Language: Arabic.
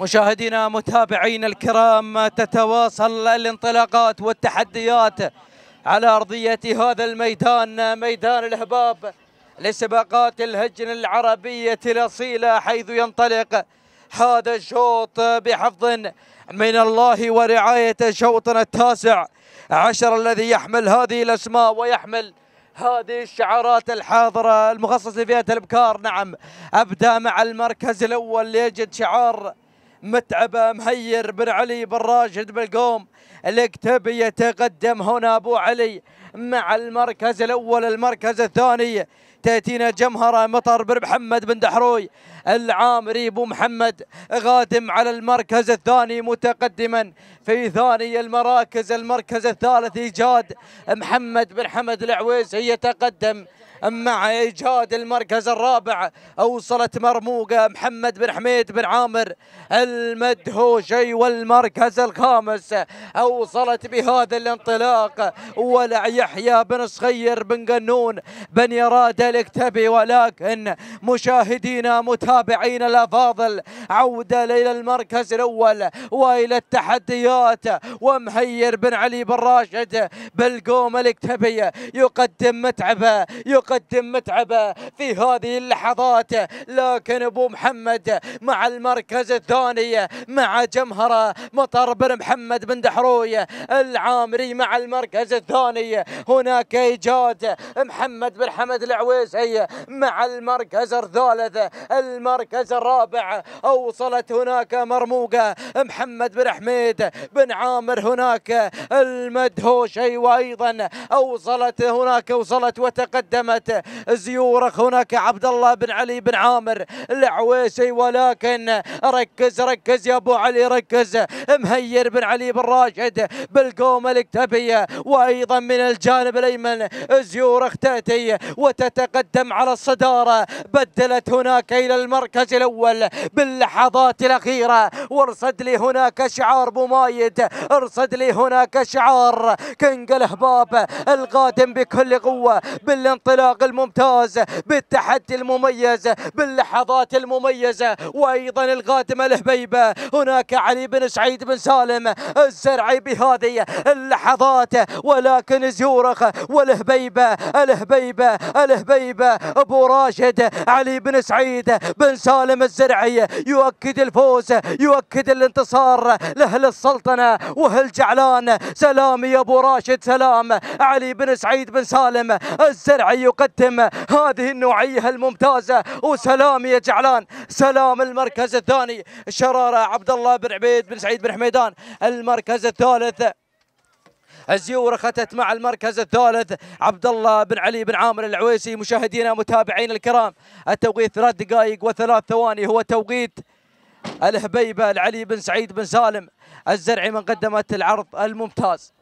مشاهدينا متابعينا الكرام تتواصل الانطلاقات والتحديات على أرضية هذا الميدان ميدان الهباب لسباقات الهجن العربية الأصيلة حيث ينطلق هذا الشوط بحفظ من الله ورعاية شوطنا التاسع عشر الذي يحمل هذه الأسماء ويحمل هذه الشعارات الحاضرة المخصصة لفئة الابكار نعم أبدأ مع المركز الأول ليجد شعار متعبه مهير بن علي بن راشد بالقوم الكتبي يتقدم هنا ابو علي مع المركز الأول المركز الثاني تأتينا جمهرة مطر بن محمد بن دحروي العامري بو محمد غادم على المركز الثاني متقدما في ثاني المراكز المركز الثالث إيجاد محمد بن حمد العويسي يتقدم مع ايجاد المركز الرابع اوصلت مرموقه محمد بن حميد بن عامر المدهوشي والمركز الخامس اوصلت بهذا الانطلاق ولعي يحيى بن صغير بن قنون بن يراد الكتبي ولكن مشاهدينا متابعينا الافاضل عوده الى المركز الاول والى التحديات ومهير بن علي بن راشد بالقوم الكتبي يقدم متعبه يقدم متعبه في هذه اللحظات لكن ابو محمد مع المركز الثاني مع جمهره مطر بن محمد بن دحروي العامري مع المركز الثاني هناك ايجاد محمد بن حمد العويسي مع المركز الثالث المركز الرابع اوصلت هناك مرموقه محمد بن حميد بن عامر هناك المدهوشي وايضا اوصلت هناك وصلت وتقدمت زيورخ هناك عبد الله بن علي بن عامر العويسي ولكن ركز ركز يا ابو علي ركز مهير بن علي بن راشد بالقومه الاكتبيه وايضا من الج الجانب الأيمن زيور اختاتي وتتقدم على الصدارة بدلت هناك إلى المركز الأول باللحظات الأخيرة وارصد لي هناك شعار بومايد ارصد لي هناك شعار كينج الهباب القادم بكل قوة بالانطلاق الممتاز بالتحدي المميز باللحظات المميزة وأيضا القادم الهبيبة هناك علي بن سعيد بن سالم الزرعي بهذه اللحظات ولكن زيور يورق والهبيبة الهبيبة الهبيبة أبو راشد علي بن سعيد بن سالم الزرعي يؤكد الفوز يؤكد الانتصار لأهل السلطنة وهل جعلان سلامي أبو راشد سلام علي بن سعيد بن سالم الزرعي يقدم هذه النوعية الممتازة وسلام يا جعلان سلام المركز الثاني شرارة عبد الله بن عبيد بن سعيد بن حميدان المركز الثالث الزيور اخذت مع المركز الثالث عبد الله بن علي بن عامر العويسي مشاهدينا متابعينا الكرام التوقيت ثلاث دقائق وثلاث ثواني هو توقيت الهبيبه لعلي بن سعيد بن سالم الزرعي من قدمت العرض الممتاز